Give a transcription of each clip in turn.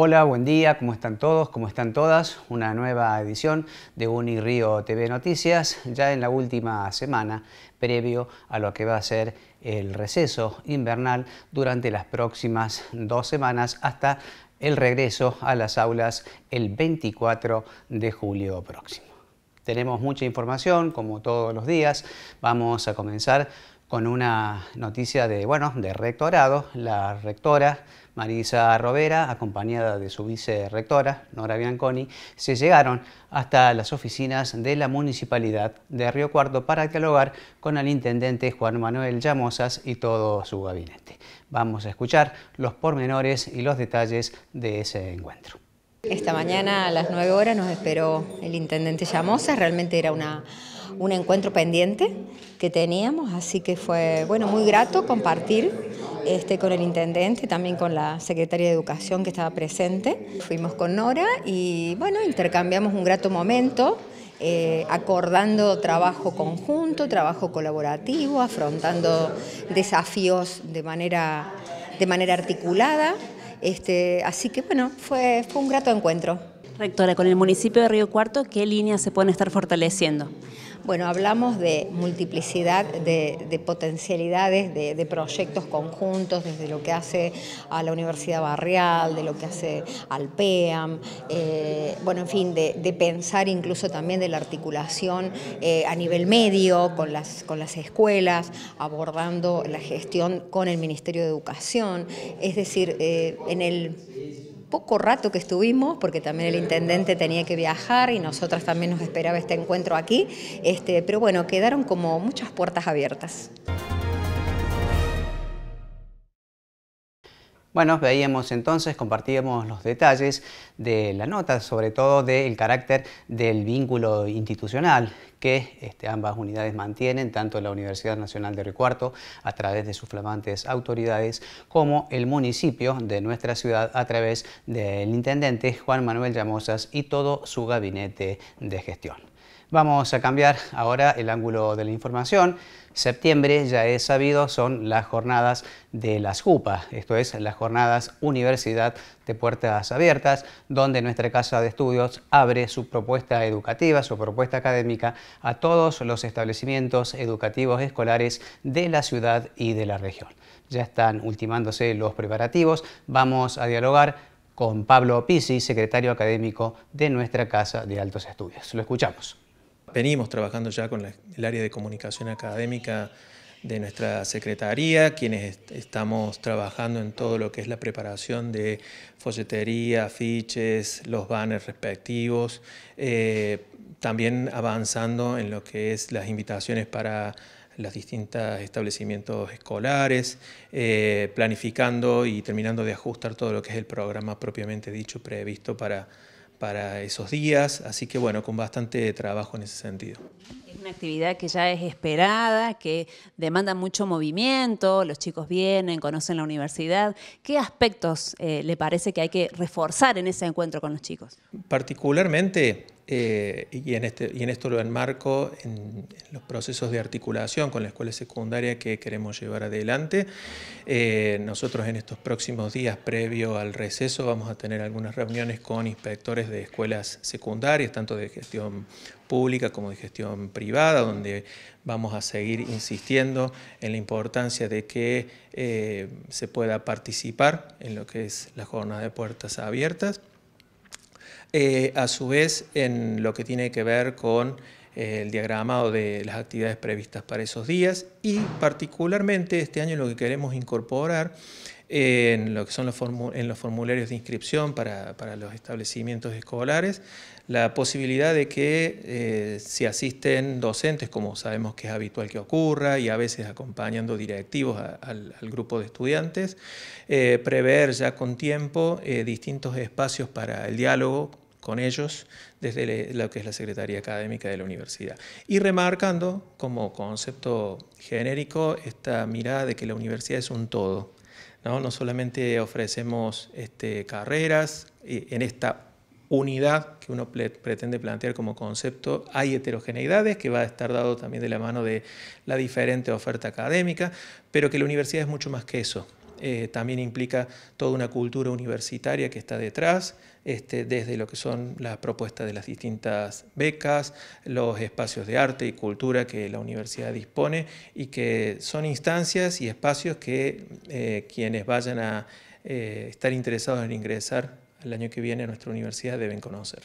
Hola, buen día, ¿cómo están todos? ¿Cómo están todas? Una nueva edición de Unirío TV Noticias, ya en la última semana, previo a lo que va a ser el receso invernal durante las próximas dos semanas hasta el regreso a las aulas el 24 de julio próximo. Tenemos mucha información, como todos los días. Vamos a comenzar con una noticia de, bueno, de rectorado. La rectora Marisa Robera, acompañada de su vicerectora, Nora Bianconi, se llegaron hasta las oficinas de la Municipalidad de Río Cuarto para dialogar con el intendente Juan Manuel Llamosas y todo su gabinete. Vamos a escuchar los pormenores y los detalles de ese encuentro. Esta mañana a las 9 horas nos esperó el intendente Llamosas, realmente era una un encuentro pendiente que teníamos, así que fue bueno, muy grato compartir este, con el intendente, también con la secretaria de Educación que estaba presente. Fuimos con Nora y bueno, intercambiamos un grato momento. Eh, acordando trabajo conjunto, trabajo colaborativo, afrontando desafíos de manera, de manera articulada. Este, así que bueno, fue, fue un grato encuentro. Rectora, con el municipio de Río Cuarto, ¿qué líneas se pueden estar fortaleciendo? Bueno, hablamos de multiplicidad de, potencialidades, de, proyectos conjuntos, desde lo que hace a la Universidad Barrial, de lo que hace al PEAM, eh, bueno, en fin, de, pensar incluso también de la articulación eh, a nivel medio con las, con las escuelas, abordando la gestión con el Ministerio de Educación, es decir, eh, en el poco rato que estuvimos, porque también el intendente tenía que viajar y nosotras también nos esperaba este encuentro aquí, este, pero bueno, quedaron como muchas puertas abiertas. Bueno, veíamos entonces, compartíamos los detalles de la nota, sobre todo del carácter del vínculo institucional que este, ambas unidades mantienen, tanto la Universidad Nacional de Río a través de sus flamantes autoridades, como el municipio de nuestra ciudad, a través del intendente Juan Manuel Llamosas y todo su gabinete de gestión. Vamos a cambiar ahora el ángulo de la información Septiembre, ya es sabido, son las jornadas de las JUPA, esto es, las jornadas Universidad de Puertas Abiertas, donde nuestra Casa de Estudios abre su propuesta educativa, su propuesta académica a todos los establecimientos educativos escolares de la ciudad y de la región. Ya están ultimándose los preparativos, vamos a dialogar con Pablo Pisi, secretario académico de nuestra Casa de Altos Estudios. Lo escuchamos. Venimos trabajando ya con el área de comunicación académica de nuestra secretaría, quienes estamos trabajando en todo lo que es la preparación de folletería, afiches, los banners respectivos, eh, también avanzando en lo que es las invitaciones para los distintos establecimientos escolares, eh, planificando y terminando de ajustar todo lo que es el programa propiamente dicho previsto para para esos días, así que bueno, con bastante trabajo en ese sentido. Es una actividad que ya es esperada, que demanda mucho movimiento, los chicos vienen, conocen la universidad. ¿Qué aspectos eh, le parece que hay que reforzar en ese encuentro con los chicos? Particularmente eh, y, en este, y en esto lo enmarco en, los procesos de articulación con la escuela secundaria que queremos llevar adelante. Eh, nosotros en estos próximos días, previo al receso, vamos a tener algunas reuniones con inspectores de escuelas secundarias, tanto de gestión pública como de gestión privada, donde vamos a seguir insistiendo en la importancia de que eh, se pueda participar en lo que es la jornada de puertas abiertas. Eh, a su vez, en lo que tiene que ver con eh, el diagramado de las actividades previstas para esos días y particularmente este año lo que queremos incorporar eh, en lo que son los, en los formularios de inscripción para, para los establecimientos escolares, la posibilidad de que eh, si asisten docentes, como sabemos que es habitual que ocurra, y a veces acompañando directivos al, grupo de estudiantes, eh, prever ya con tiempo eh, distintos espacios para el diálogo con ellos desde lo que es la Secretaría Académica de la Universidad. Y remarcando como concepto genérico esta mirada de que la universidad es un todo. No, no solamente ofrecemos este, carreras en esta unidad que uno pretende plantear como concepto, hay heterogeneidades que va a estar dado también de la mano de la diferente oferta académica, pero que la universidad es mucho más que eso. Eh, también implica toda una cultura universitaria que está detrás, este, desde lo que son las propuestas de las distintas becas, los espacios de arte y cultura que la universidad dispone y que son instancias y espacios que eh, quienes vayan a eh, estar interesados en ingresar al año que viene nuestra universidad deben conocer.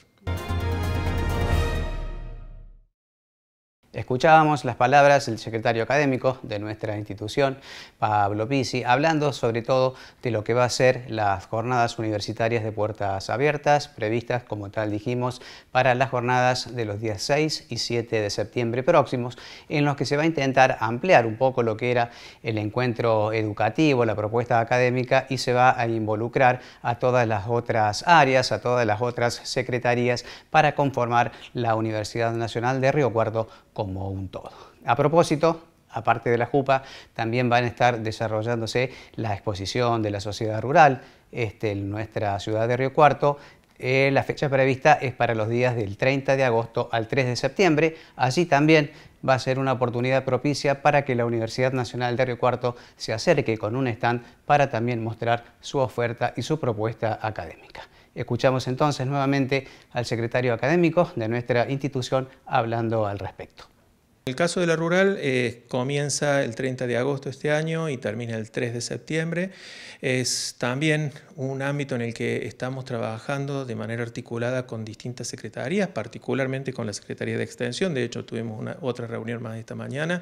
Escuchábamos las palabras del secretario académico de nuestra institución, Pablo Pisi, hablando sobre todo de lo que va a ser las jornadas universitarias de puertas abiertas, previstas, como tal dijimos, para las jornadas de los días 6 y 7 de septiembre próximos, en los que se va a intentar ampliar un poco lo que era el encuentro educativo, la propuesta académica, y se va a involucrar a todas las otras áreas, a todas las otras secretarías, para conformar la Universidad Nacional de Río Cuarto como un todo. A propósito, aparte de la JUPA, también van a estar desarrollándose la exposición de la sociedad rural este, en nuestra ciudad de Río Cuarto. Eh, la fecha prevista es para los días del 30 de agosto al 3 de septiembre. Así también va a ser una oportunidad propicia para que la Universidad Nacional de Río Cuarto se acerque con un stand para también mostrar su oferta y su propuesta académica. Escuchamos entonces nuevamente al secretario académico de nuestra institución hablando al respecto. El caso de la rural eh, comienza el 30 de agosto de este año y termina el 3 de septiembre. Es también un ámbito en el que estamos trabajando de manera articulada con distintas secretarías, particularmente con la Secretaría de Extensión. De hecho, tuvimos una, otra reunión más esta mañana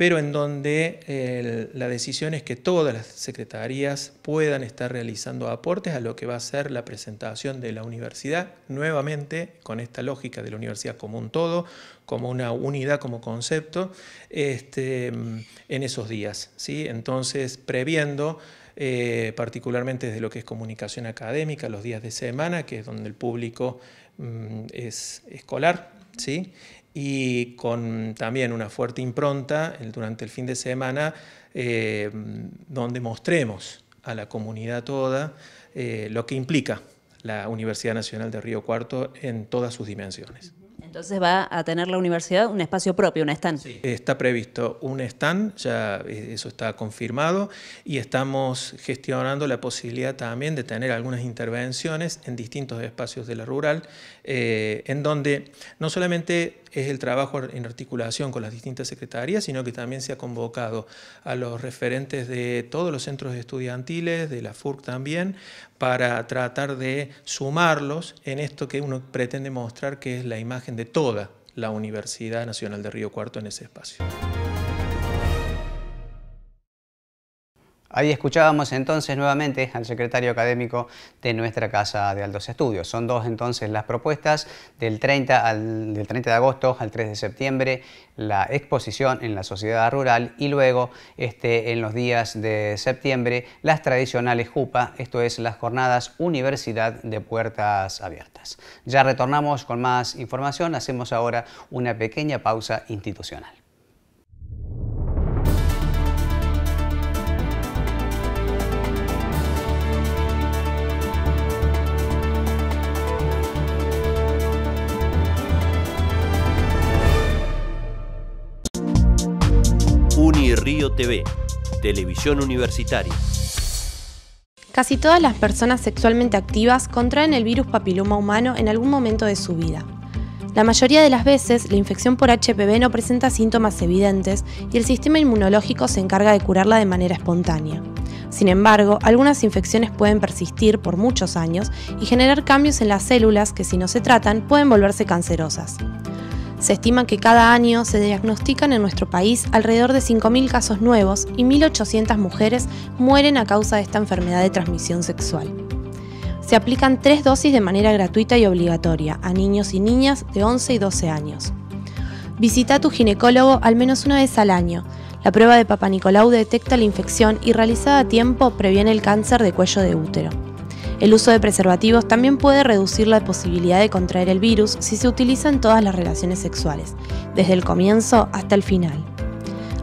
pero en donde eh, la decisión es que todas las secretarías puedan estar realizando aportes a lo que va a ser la presentación de la universidad, nuevamente con esta lógica de la universidad como un todo, como una unidad, como concepto, este, en esos días. ¿sí? Entonces, previendo... Eh, particularmente desde lo que es comunicación académica, los días de semana, que es donde el público mm, es escolar, ¿sí? y con también una fuerte impronta durante el fin de semana eh, donde mostremos a la comunidad toda eh, lo que implica la Universidad Nacional de Río Cuarto en todas sus dimensiones. Entonces va a tener la universidad un espacio propio, un stand. Sí. Está previsto un stand, ya eh, eso está confirmado, y estamos gestionando la posibilidad también de tener algunas intervenciones en distintos espacios de la rural, en donde no solamente es el trabajo en articulación con las distintas secretarías, sino que también se ha convocado a los referentes de todos los centros estudiantiles, de la FURC también, para tratar de sumarlos en esto que uno pretende mostrar que es la imagen de toda la Universidad Nacional de Río Cuarto en ese espacio. Ahí escuchábamos entonces nuevamente al secretario académico de nuestra Casa de Altos Estudios. Son dos entonces las propuestas del 30, 30 de agosto al 3 de septiembre, la exposición en la sociedad rural y luego este, en los días de septiembre las tradicionales JUPA, esto es las jornadas Universidad de Puertas Abiertas. Ya retornamos con más información, hacemos ahora una pequeña pausa institucional. TV, Televisión Universitaria. Casi todas las personas sexualmente activas contraen el virus papiloma humano en algún momento de su vida. La mayoría de las veces, la infección por HPV no presenta síntomas evidentes y el sistema inmunológico se encarga de curarla de manera espontánea. Sin embargo, algunas infecciones pueden persistir por muchos años y generar cambios en las células que si no se tratan pueden volverse cancerosas. Se estima que cada año se diagnostican en nuestro país alrededor de 5.000 casos nuevos y 1.800 mujeres mueren a causa de esta enfermedad de transmisión sexual. Se aplican tres dosis de manera gratuita y obligatoria a niños y niñas de 11 y 12 años. Visita a tu ginecólogo al menos una vez al año. La prueba de Nicolau detecta la infección y realizada a tiempo previene el cáncer de cuello de útero. El uso de preservativos también puede reducir la posibilidad de contraer el virus si se utiliza en todas las relaciones sexuales, desde el comienzo hasta el final.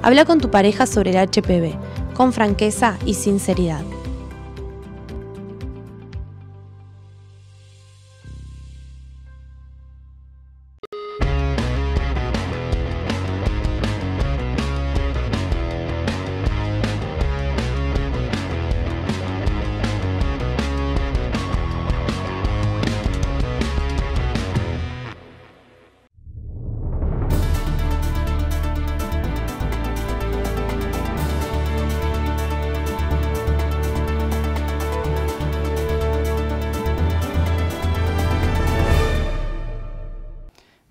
Habla con tu pareja sobre el HPV, con franqueza y sinceridad.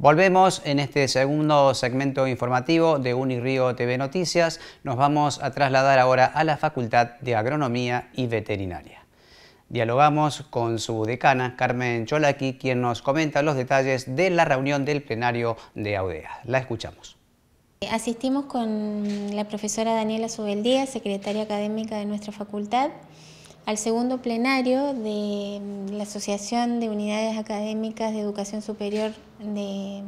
Volvemos en este segundo segmento informativo de Unirío TV Noticias. Nos vamos a trasladar ahora a la Facultad de Agronomía y Veterinaria. Dialogamos con su decana, Carmen Cholaki, quien nos comenta los detalles de la reunión del plenario de AUDEA. La escuchamos. Asistimos con la profesora Daniela Subeldía, secretaria académica de nuestra facultad, al segundo plenario de la Asociación de Unidades Académicas de Educación Superior de,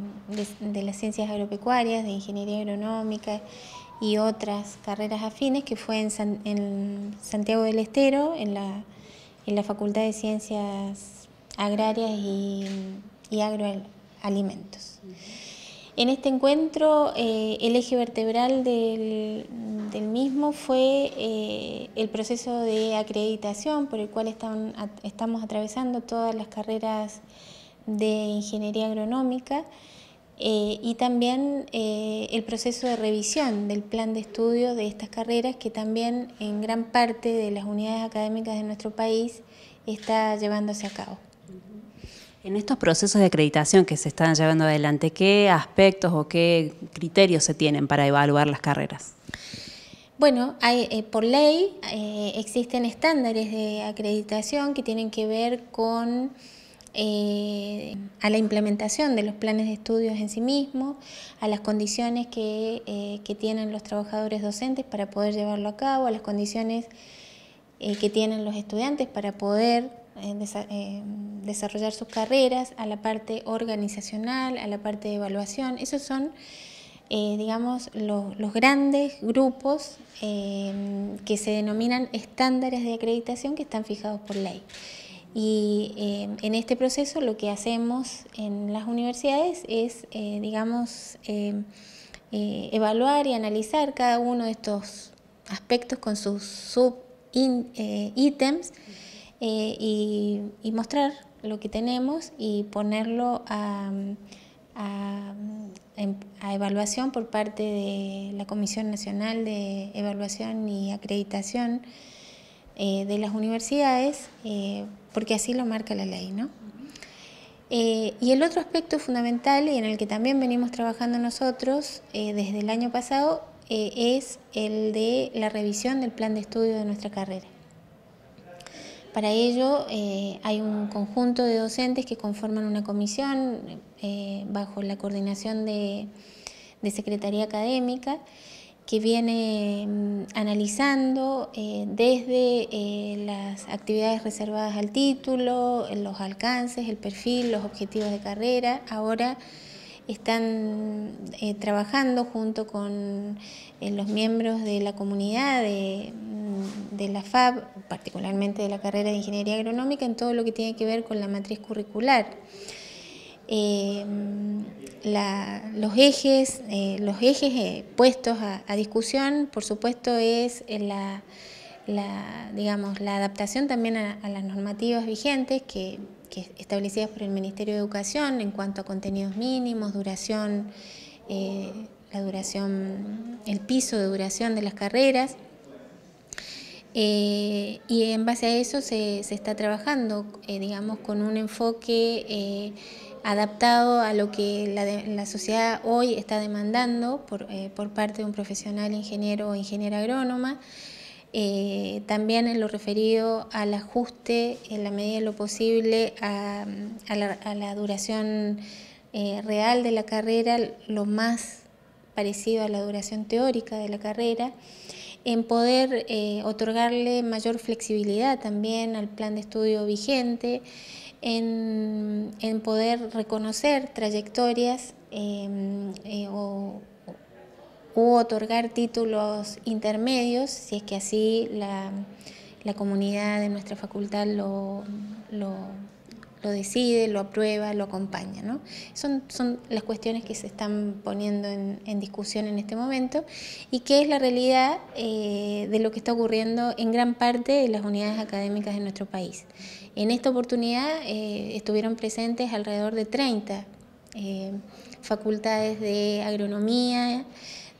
las Ciencias Agropecuarias, de Ingeniería Agronómica y otras carreras afines, que fue en, Santiago del Estero, en la, en Facultad de Ciencias Agrarias y, y Agroalimentos. En este encuentro, eh, el eje vertebral del, mismo fue eh, el proceso de acreditación por el cual estamos atravesando todas las carreras de ingeniería agronómica eh, y también el proceso de revisión del plan de estudios de estas carreras que también en gran parte de las unidades académicas de nuestro país está llevándose a cabo. En estos procesos de acreditación que se están llevando adelante, ¿qué aspectos o qué criterios se tienen para evaluar las carreras? Bueno, eh, por ley eh, existen estándares de acreditación que tienen que ver con eh, a la implementación de los planes de estudios en sí mismos, a las condiciones que, tienen los trabajadores docentes para poder llevarlo a cabo, a las condiciones que tienen los estudiantes para poder desarrollar sus carreras, a la parte organizacional, a la parte de evaluación. Esos son, eh, digamos, los, grandes grupos eh, que se denominan estándares de acreditación que están fijados por ley. Y eh, en este proceso lo que hacemos en las universidades es, digamos, evaluar y analizar cada uno de estos aspectos con sus sub-ítems. Eh, y, mostrar lo que tenemos y ponerlo em, a, evaluación por parte de la Comisión Nacional de Evaluación y Acreditación eh, de las universidades, eh, porque así lo marca la ley, y el otro aspecto fundamental y en el que también venimos trabajando nosotros desde el año pasado es el de la revisión del plan de estudio de nuestra carrera. Para ello eh, hay un conjunto de docentes que conforman una comisión eh, bajo la coordinación de, Secretaría Académica que viene mm, analizando eh, desde las actividades reservadas al título, los alcances, el perfil, los objetivos de carrera, ahora están eh, trabajando junto con eh, los miembros de la comunidad mm, de, la FAB, particularmente de la carrera de Ingeniería Agronómica, en todo lo que tiene que ver con la matriz curricular. Eh, los ejes, los ejes puestos a, discusión, por supuesto, es la, digamos, la adaptación también a las normativas vigentes que que establecidas por el Ministerio de Educación en cuanto a contenidos mínimos, duración, eh, la duración, el piso de duración de las carreras. Eh, y en base a eso se, está trabajando, eh, digamos, con un enfoque adaptado a lo que la, sociedad hoy está demandando por, por parte de un profesional ingeniero o ingeniera agrónoma. Eh, también en lo referido al ajuste, en la medida de lo posible, a, la, duración eh, real de la carrera, lo más parecido a la duración teórica de la carrera, en poder eh, otorgarle mayor flexibilidad también al plan de estudio vigente, en, en poder reconocer trayectorias em, o ...o otorgar títulos intermedios, si es que así la, la comunidad de nuestra facultad lo, lo, decide, lo aprueba, lo acompaña. Son, son las cuestiones que se están poniendo en, discusión en este momento y que es la realidad eh, de lo que está ocurriendo en gran parte de las unidades académicas de nuestro país. En esta oportunidad eh, estuvieron presentes alrededor de 30 eh, facultades de agronomía,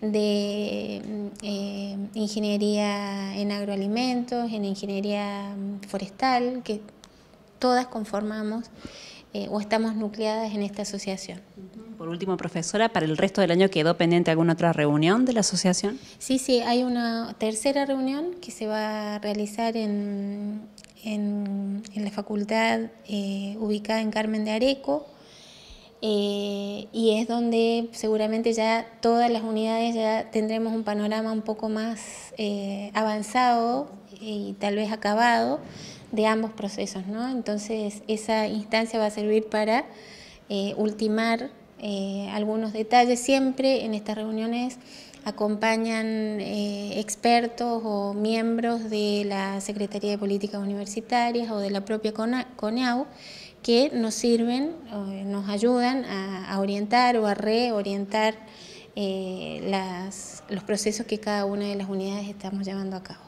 de mm, eh, ingeniería en agroalimentos, en ingeniería mm, forestal, que todas conformamos eh, o estamos nucleadas en esta asociación. Por último, profesora, ¿para el resto del año quedó pendiente alguna otra reunión de la asociación? Sí, sí, hay una tercera reunión que se va a realizar en, la facultad eh, ubicada en Carmen de Areco eh, y es donde seguramente ya todas las unidades ya tendremos un panorama un poco más eh, avanzado y tal vez acabado de ambos procesos, Entonces esa instancia va a servir para eh, ultimar algunos detalles. Siempre en estas reuniones acompañan expertos o miembros de la Secretaría de Políticas Universitarias o de la propia conau que nos sirven, eh, nos ayudan a, orientar o a reorientar eh, los procesos que cada una de las unidades estamos llevando a cabo.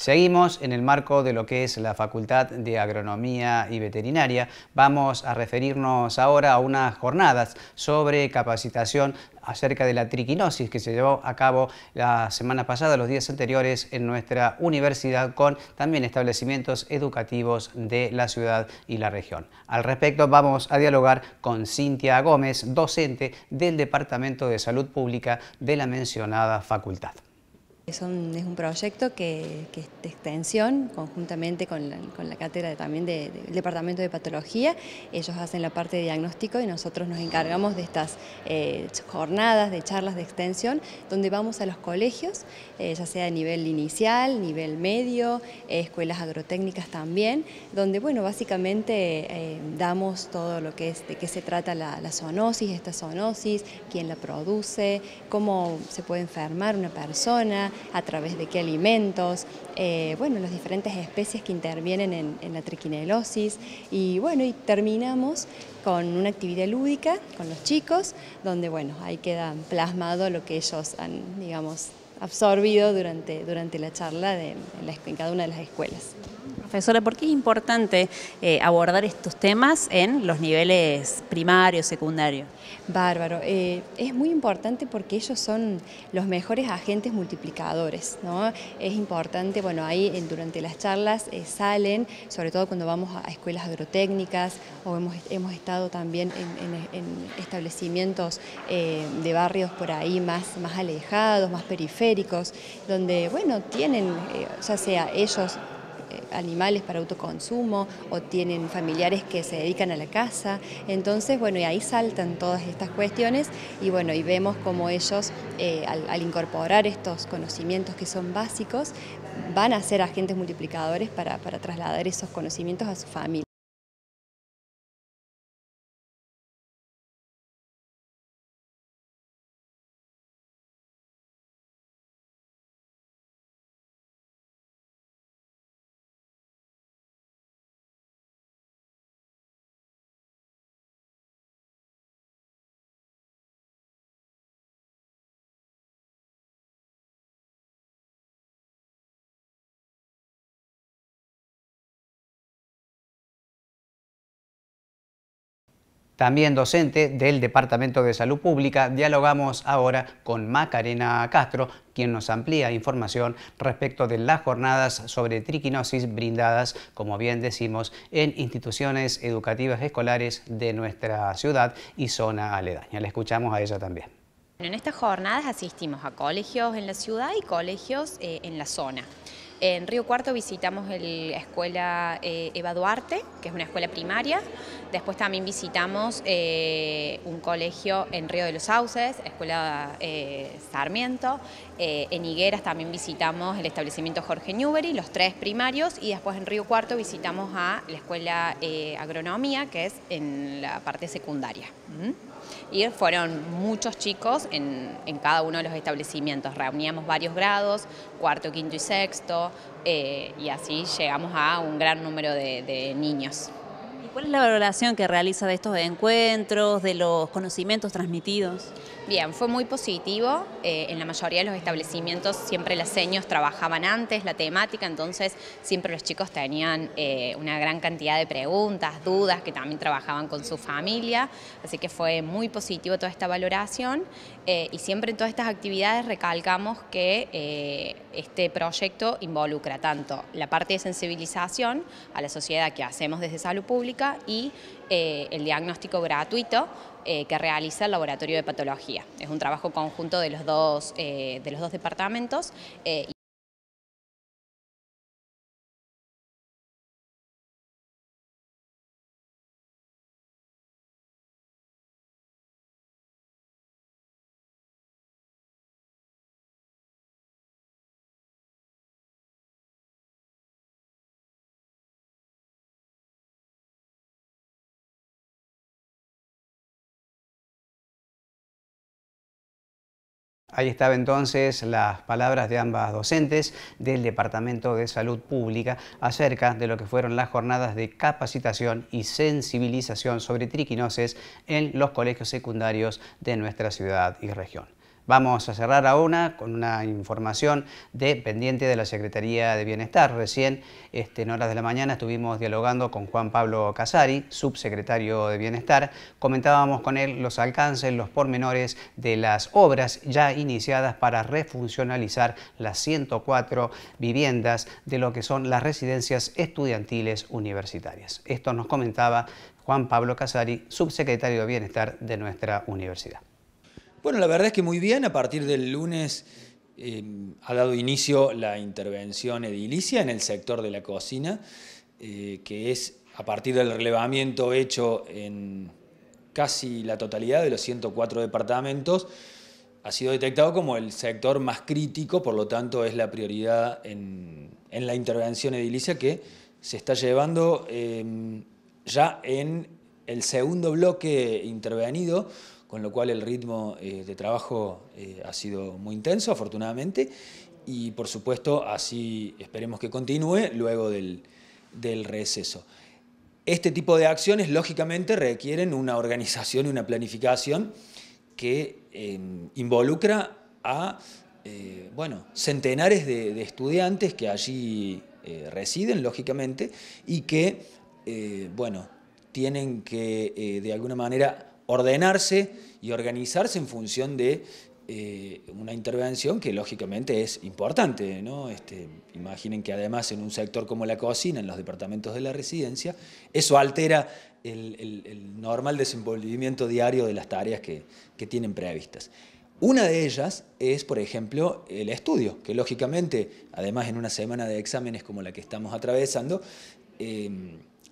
Seguimos en el marco de lo que es la Facultad de Agronomía y Veterinaria. Vamos a referirnos ahora a unas jornadas sobre capacitación acerca de la triquinosis que se llevó a cabo la semana pasada, los días anteriores, en nuestra universidad con también establecimientos educativos de la ciudad y la región. Al respecto vamos a dialogar con Cintia Gómez, docente del Departamento de Salud Pública de la mencionada facultad es un proyecto que, es de extensión, conjuntamente con la, cátedra también del Departamento de Patología. Ellos hacen la parte de diagnóstico y nosotros nos encargamos de estas eh, jornadas, de charlas de extensión, donde vamos a los colegios, eh, ya sea a nivel inicial, nivel medio, eh, escuelas agrotécnicas también, donde, bueno, básicamente damos todo lo que es, de qué se trata la zoonosis, esta zoonosis, quién la produce, cómo se puede enfermar una persona, a través de qué alimentos, eh, bueno, las diferentes especies que intervienen en, la triquinelosis y bueno, y terminamos con una actividad lúdica con los chicos, donde bueno, ahí queda plasmado lo que ellos han, digamos, absorbido durante, la charla en cada una de las escuelas. Profesora, ¿por qué es importante eh, abordar estos temas en los niveles primario, secundario? Bárbaro. Eh, es muy importante porque ellos son los mejores agentes multiplicadores. ¿no? Es importante, bueno, ahí eh, durante las charlas salen, sobre todo cuando vamos a escuelas agrotécnicas o hemos, estado también en, establecimientos de barrios por ahí más, más alejados, más periféricos, donde, bueno, tienen, ya sea ellos eh, animales para autoconsumo o tienen familiares que se dedican a la casa. Entonces, bueno, y ahí saltan todas estas cuestiones y bueno, y vemos cómo ellos eh, al, incorporar estos conocimientos que son básicos, van a ser agentes multiplicadores para trasladar esos conocimientos a su familia. también docente del Departamento de Salud Pública, dialogamos ahora con Macarena Castro, quien nos amplía información respecto de las jornadas sobre triquinosis brindadas, como bien decimos, en instituciones educativas escolares de nuestra ciudad y zona aledaña. Le escuchamos a ella también. En estas jornadas asistimos a colegios en la ciudad y colegios eh, en la zona. En Río Cuarto visitamos la escuela eh, Eva Duarte, que es una escuela primaria. Después también visitamos eh, un colegio en Río de los Sauces, escuela eh, Sarmiento. en Higueras también visitamos el establecimiento Jorge Newbery, los tres primarios. Y después en Río Cuarto visitamos a la escuela Agronomía, que es en la parte secundaria. ¿Mm? y fueron muchos chicos en, cada uno de los establecimientos. Reuníamos varios grados, cuarto, quinto y sexto, eh, y así llegamos a un gran número de, de niños. ¿Y cuál es la valoración que realiza de estos encuentros, de los conocimientos transmitidos? Bien, fue muy positivo. Eh, en la mayoría de los establecimientos siempre las seños trabajaban antes la temática, entonces siempre los chicos tenían eh, una gran cantidad de preguntas, dudas, que también trabajaban con su familia. Así que fue muy positivo toda esta valoración. Eh, y siempre en todas estas actividades recalcamos que este proyecto involucra tanto la parte de sensibilización a la sociedad que hacemos desde salud pública y eh, el diagnóstico gratuito eh, que realiza el Laboratorio de Patología. Es un trabajo conjunto de los dos, eh, de los dos departamentos. Ahí estaban entonces las palabras de ambas docentes del Departamento de Salud Pública acerca de lo que fueron las jornadas de capacitación y sensibilización sobre triquinosis en los colegios secundarios de nuestra ciudad y región. Vamos a cerrar a una con una información de pendiente de la Secretaría de Bienestar. Recién este, en horas de la mañana estuvimos dialogando con Juan Pablo Casari, subsecretario de Bienestar. Comentábamos con él los alcances, los pormenores de las obras ya iniciadas para refuncionalizar las 104 viviendas de lo que son las residencias estudiantiles universitarias. Esto nos comentaba Juan Pablo Casari, subsecretario de Bienestar de nuestra universidad. Bueno, la verdad es que muy bien. A partir del lunes eh, ha dado inicio la intervención edilicia en el sector de la cocina, eh, que es a partir del relevamiento hecho en casi la totalidad de los 104 departamentos, ha sido detectado como el sector más crítico, por lo tanto es la prioridad en, la intervención edilicia que se está llevando eh, ya en el segundo bloque intervenido, con lo cual el ritmo eh, de trabajo eh, ha sido muy intenso, afortunadamente, y por supuesto así esperemos que continúe luego del, receso. Este tipo de acciones, lógicamente, requieren una organización y una planificación que eh, involucra a bueno, centenares de, estudiantes que allí residen, lógicamente, y que bueno, tienen que de alguna manera ordenarse y organizarse en función de eh, una intervención que lógicamente es importante. Este, imaginen que además en un sector como la cocina, en los departamentos de la residencia, eso altera el, normal desenvolvimiento diario de las tareas que, tienen previstas. Una de ellas es, por ejemplo, el estudio, que lógicamente, además en una semana de exámenes como la que estamos atravesando, eh,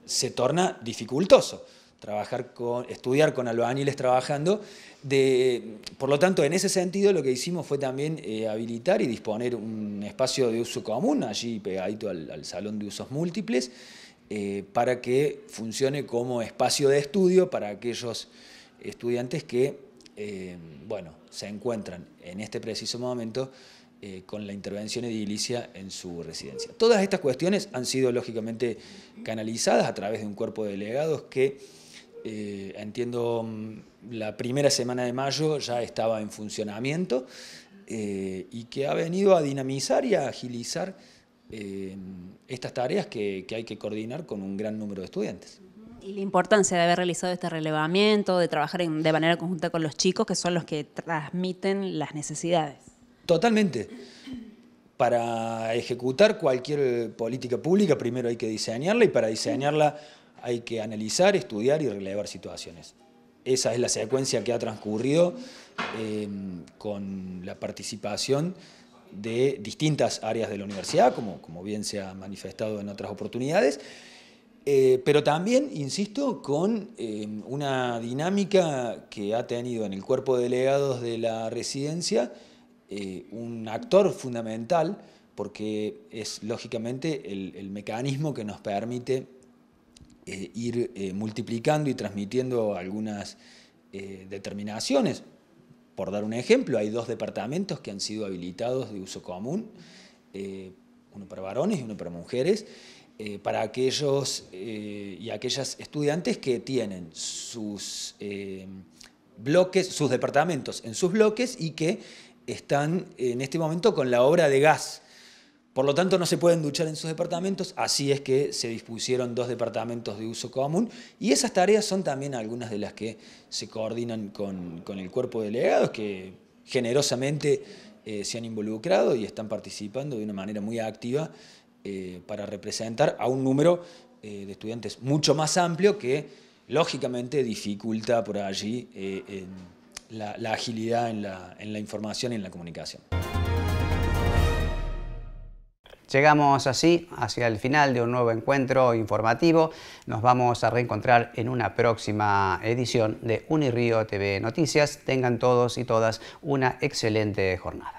se torna dificultoso trabajar con, estudiar con albañiles trabajando. De, por lo tanto, en ese sentido lo que hicimos fue también eh, habilitar y disponer un espacio de uso común allí pegadito al, salón de usos múltiples eh, para que funcione como espacio de estudio para aquellos estudiantes que eh, bueno, se encuentran en este preciso momento con la intervención edilicia en su residencia. Todas estas cuestiones han sido lógicamente canalizadas a través de un cuerpo de delegados que eh, entiendo, mm, la primera semana de mayo ya estaba en funcionamiento eh, y que ha venido a dinamizar y a agilizar eh, estas tareas que, hay que coordinar con un gran número de estudiantes. Y la importancia de haber realizado este relevamiento, de trabajar de manera conjunta con los chicos, que son los que transmiten las necesidades. Totalmente. Para ejecutar cualquier política pública, primero hay que diseñarla y para diseñarla hay que analizar, estudiar y relevar situaciones. Esa es la secuencia que ha transcurrido em, con la participación de distintas áreas de la universidad, como, bien se ha manifestado en otras oportunidades, eh, pero también, insisto, con em, una dinámica que ha tenido en el cuerpo de delegados de la residencia eh, un actor fundamental, porque es lógicamente el mecanismo que nos permite eh, ir eh, multiplicando y transmitiendo algunas eh, determinaciones. Por dar un ejemplo, hay dos departamentos que han sido habilitados de uso común, uno para varones y uno para mujeres, para aquellos y aquellas estudiantes que tienen sus bloques, sus departamentos en sus bloques y que están en este momento con la obra de gas por lo tanto, no se pueden duchar en sus departamentos, así es que se dispusieron dos departamentos de uso común y esas tareas son también algunas de las que se coordinan con, el cuerpo de delegados que generosamente eh, se han involucrado y están participando de una manera muy activa eh, para representar a un número eh, de estudiantes mucho más amplio que lógicamente dificulta por allí la, agilidad en la información y en la comunicación. Llegamos así hacia el final de un nuevo encuentro informativo. Nos vamos a reencontrar en una próxima edición de Unirío TV Noticias. Tengan todos y todas una excelente jornada.